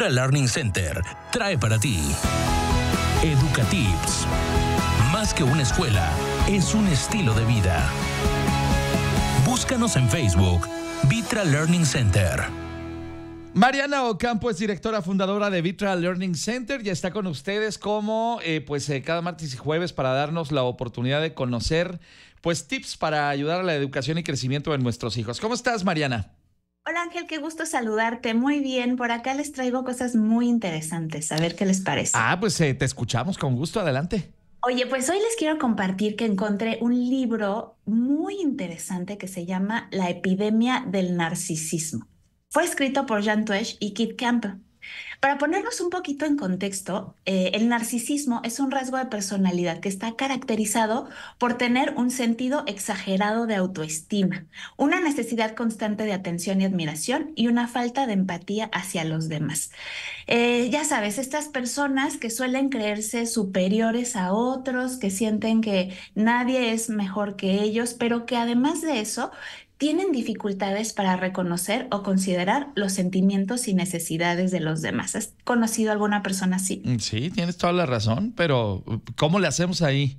VITRA Learning Center trae para ti Educatips. Más que una escuela, es un estilo de vida. Búscanos en Facebook, Vitra Learning Center. Mariana Ocampo es directora fundadora de Vitra Learning Center y está con ustedes como eh, pues eh, cada martes y jueves para darnos la oportunidad de conocer pues tips para ayudar a la educación y crecimiento de nuestros hijos. ¿Cómo estás, Mariana? Hola Ángel, qué gusto saludarte. Muy bien, por acá les traigo cosas muy interesantes. A ver qué les parece. Ah, pues eh, te escuchamos con gusto. Adelante. Oye, pues hoy les quiero compartir que encontré un libro muy interesante que se llama La epidemia del narcisismo. Fue escrito por Jean Tuesch y Kit Campbell. Para ponernos un poquito en contexto, eh, el narcisismo es un rasgo de personalidad que está caracterizado por tener un sentido exagerado de autoestima, una necesidad constante de atención y admiración y una falta de empatía hacia los demás. Eh, ya sabes, estas personas que suelen creerse superiores a otros, que sienten que nadie es mejor que ellos, pero que además de eso tienen dificultades para reconocer o considerar los sentimientos y necesidades de los demás. ¿Has conocido alguna persona así? Mm, sí, tienes toda la razón, pero ¿cómo le hacemos ahí?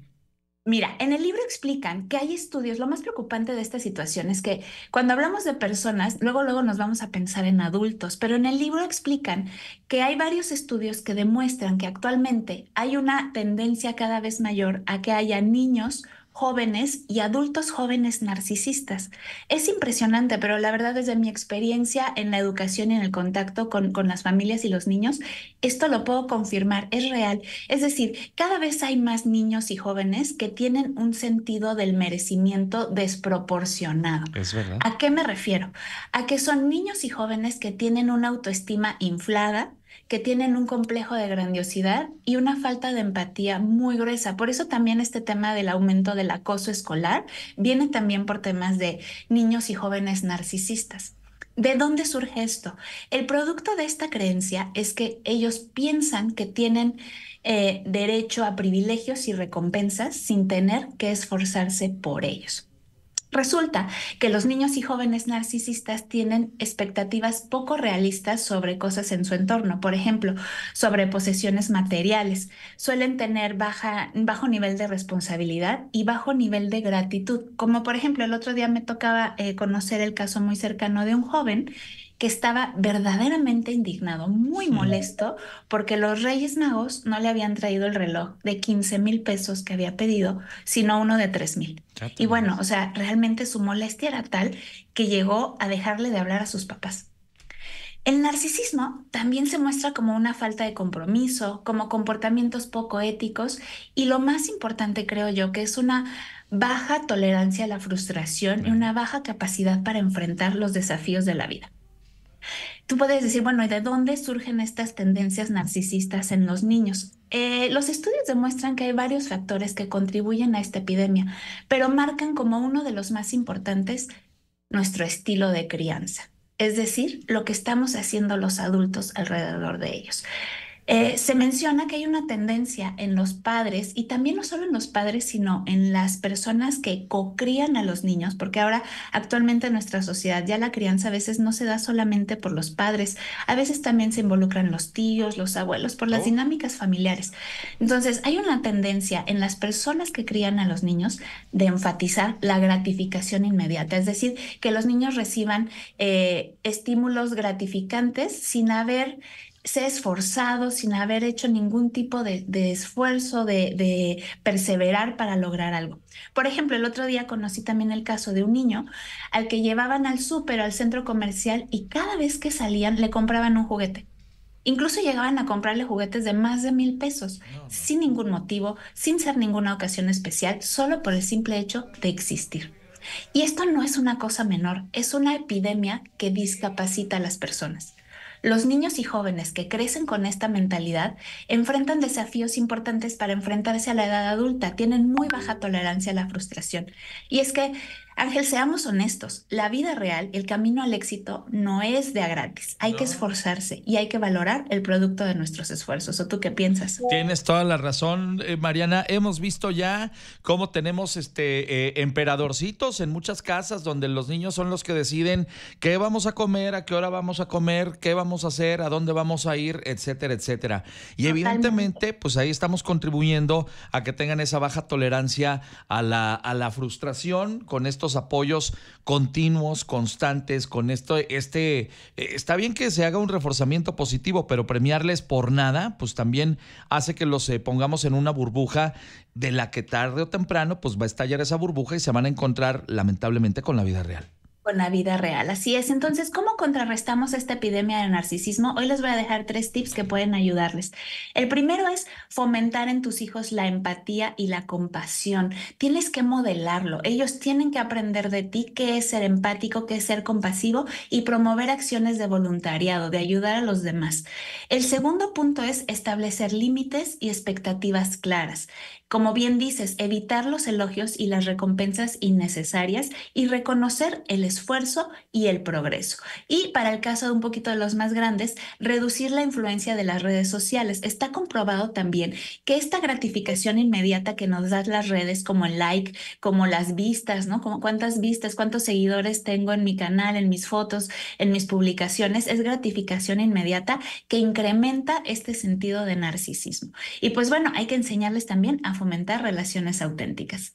Mira, en el libro explican que hay estudios, lo más preocupante de esta situación es que cuando hablamos de personas, luego luego nos vamos a pensar en adultos, pero en el libro explican que hay varios estudios que demuestran que actualmente hay una tendencia cada vez mayor a que haya niños jóvenes y adultos jóvenes narcisistas. Es impresionante, pero la verdad desde mi experiencia en la educación y en el contacto con, las familias y los niños, esto lo puedo confirmar, es real. Es decir, cada vez hay más niños y jóvenes que tienen un sentido del merecimiento desproporcionado. ¿A qué me refiero? A que son niños y jóvenes que tienen una autoestima inflada, que tienen un complejo de grandiosidad y una falta de empatía muy gruesa. Por eso también este tema del aumento del acoso escolar viene también por temas de niños y jóvenes narcisistas. ¿De dónde surge esto? El producto de esta creencia es que ellos piensan que tienen eh, derecho a privilegios y recompensas sin tener que esforzarse por ellos. Resulta que los niños y jóvenes narcisistas tienen expectativas poco realistas sobre cosas en su entorno, por ejemplo, sobre posesiones materiales. Suelen tener baja, bajo nivel de responsabilidad y bajo nivel de gratitud, como por ejemplo el otro día me tocaba eh, conocer el caso muy cercano de un joven que estaba verdaderamente indignado, muy molesto, porque los Reyes Magos no le habían traído el reloj de 15 mil pesos que había pedido, sino uno de 3 mil. Y bueno, o sea, realmente su molestia era tal que llegó a dejarle de hablar a sus papás. El narcisismo también se muestra como una falta de compromiso, como comportamientos poco éticos y lo más importante creo yo que es una baja tolerancia a la frustración y una baja capacidad para enfrentar los desafíos de la vida. Tú puedes decir, bueno, ¿y de dónde surgen estas tendencias narcisistas en los niños? Eh, los estudios demuestran que hay varios factores que contribuyen a esta epidemia, pero marcan como uno de los más importantes nuestro estilo de crianza, es decir, lo que estamos haciendo los adultos alrededor de ellos. Eh, se menciona que hay una tendencia en los padres, y también no solo en los padres, sino en las personas que co-crían a los niños, porque ahora actualmente en nuestra sociedad ya la crianza a veces no se da solamente por los padres, a veces también se involucran los tíos, los abuelos, por las oh. dinámicas familiares. Entonces, hay una tendencia en las personas que crían a los niños de enfatizar la gratificación inmediata, es decir, que los niños reciban eh, estímulos gratificantes sin haber se ha esforzado sin haber hecho ningún tipo de, esfuerzo, de, perseverar para lograr algo. Por ejemplo, el otro día conocí también el caso de un niño al que llevaban al súper, al centro comercial, y cada vez que salían le compraban un juguete. Incluso llegaban a comprarle juguetes de más de mil pesos, sin ningún motivo, sin ser ninguna ocasión especial, solo por el simple hecho de existir. Y esto no es una cosa menor, es una epidemia que discapacita a las personas. Los niños y jóvenes que crecen con esta mentalidad enfrentan desafíos importantes para enfrentarse a la edad adulta, tienen muy baja tolerancia a la frustración. Y es que Ángel, seamos honestos, la vida real, el camino al éxito no es de a Hay que esforzarse y hay que valorar el producto de nuestros esfuerzos. ¿O tú qué piensas? Tienes toda la razón, eh, Mariana. Hemos visto ya cómo tenemos este eh, emperadorcitos en muchas casas donde los niños son los que deciden qué vamos a comer, a qué hora vamos a comer, qué vamos a hacer, a dónde vamos a ir, etcétera, etcétera. Y evidentemente, pues ahí estamos contribuyendo a que tengan esa baja tolerancia a la, a la frustración con esto estos apoyos continuos, constantes, con esto, este, eh, está bien que se haga un reforzamiento positivo, pero premiarles por nada, pues también hace que los eh, pongamos en una burbuja de la que tarde o temprano, pues va a estallar esa burbuja y se van a encontrar lamentablemente con la vida real con la vida real. Así es. Entonces, ¿cómo contrarrestamos esta epidemia de narcisismo? Hoy les voy a dejar tres tips que pueden ayudarles. El primero es fomentar en tus hijos la empatía y la compasión. Tienes que modelarlo. Ellos tienen que aprender de ti qué es ser empático, qué es ser compasivo y promover acciones de voluntariado, de ayudar a los demás. El segundo punto es establecer límites y expectativas claras. Como bien dices, evitar los elogios y las recompensas innecesarias y reconocer el esfuerzo y el progreso. Y para el caso de un poquito de los más grandes, reducir la influencia de las redes sociales. Está comprobado también que esta gratificación inmediata que nos dan las redes, como el like, como las vistas, ¿no? Como cuántas vistas, cuántos seguidores tengo en mi canal, en mis fotos, en mis publicaciones, es gratificación inmediata que incrementa este sentido de narcisismo. Y pues bueno, hay que enseñarles también a fomentar relaciones auténticas.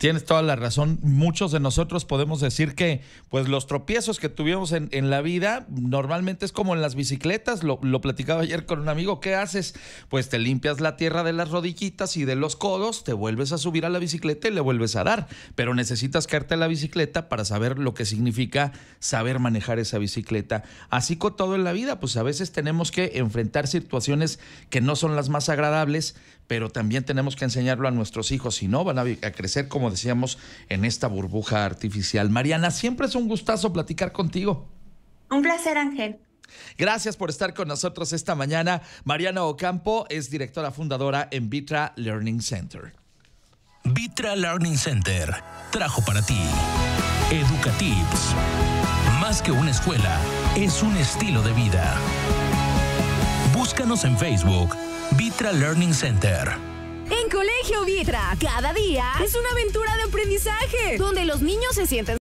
Tienes toda la razón. Muchos de nosotros podemos decir que, pues, los tropiezos que tuvimos en, la vida, normalmente es como en las bicicletas. Lo, platicaba ayer con un amigo. ¿Qué haces? Pues te limpias la tierra de las rodillitas y de los codos, te vuelves a subir a la bicicleta y le vuelves a dar. Pero necesitas caerte a la bicicleta para saber lo que significa saber manejar esa bicicleta. Así con todo en la vida, pues a veces tenemos que enfrentar situaciones que no son las más agradables, pero también tenemos que enseñarlo a nuestros hijos. Si no, van a crecer como decíamos, en esta burbuja artificial. Mariana, siempre es un gustazo platicar contigo. Un placer, Ángel. Gracias por estar con nosotros esta mañana. Mariana Ocampo es directora fundadora en Vitra Learning Center. Vitra Learning Center trajo para ti Educativos. Más que una escuela, es un estilo de vida. Búscanos en Facebook, Vitra Learning Center. Colegio Vitra, cada día es una aventura de aprendizaje, donde los niños se sienten